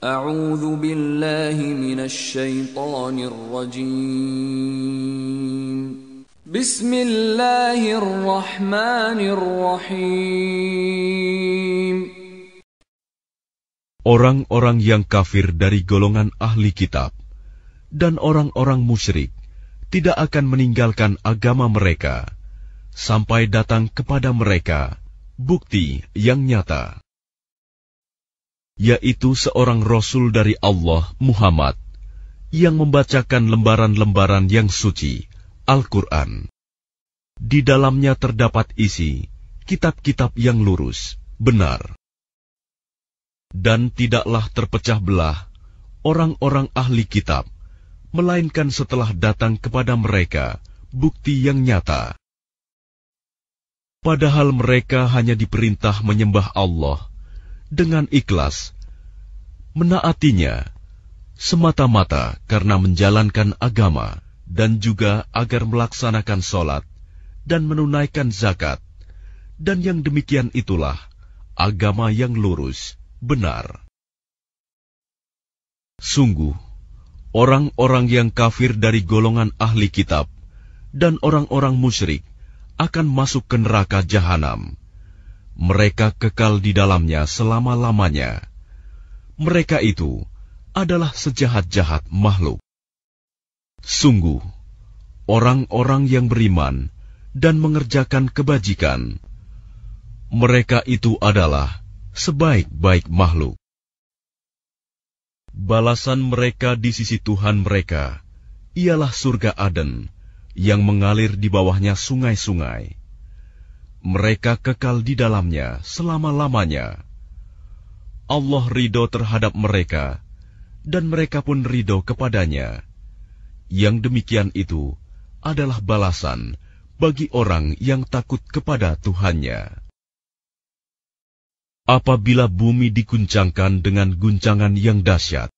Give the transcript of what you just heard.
billahi rajim. Bismillahirrahmanirrahim. Orang-orang yang kafir dari golongan ahli kitab dan orang-orang musyrik tidak akan meninggalkan agama mereka sampai datang kepada mereka bukti yang nyata yaitu seorang rasul dari Allah, Muhammad, yang membacakan lembaran-lembaran yang suci, Al-Quran. Di dalamnya terdapat isi kitab-kitab yang lurus, benar, dan tidaklah terpecah belah orang-orang ahli kitab, melainkan setelah datang kepada mereka bukti yang nyata. Padahal mereka hanya diperintah menyembah Allah dengan ikhlas, menaatinya semata-mata karena menjalankan agama dan juga agar melaksanakan sholat dan menunaikan zakat. Dan yang demikian itulah agama yang lurus, benar. Sungguh, orang-orang yang kafir dari golongan ahli kitab dan orang-orang musyrik akan masuk ke neraka jahanam mereka kekal di dalamnya selama-lamanya. Mereka itu adalah sejahat-jahat makhluk. Sungguh, orang-orang yang beriman dan mengerjakan kebajikan, mereka itu adalah sebaik-baik makhluk. Balasan mereka di sisi Tuhan mereka ialah surga Aden yang mengalir di bawahnya sungai-sungai mereka kekal di dalamnya selama-lamanya. Allah ridho terhadap mereka, dan mereka pun ridho kepadanya. Yang demikian itu adalah balasan bagi orang yang takut kepada Tuhannya. Apabila bumi diguncangkan dengan guncangan yang dahsyat,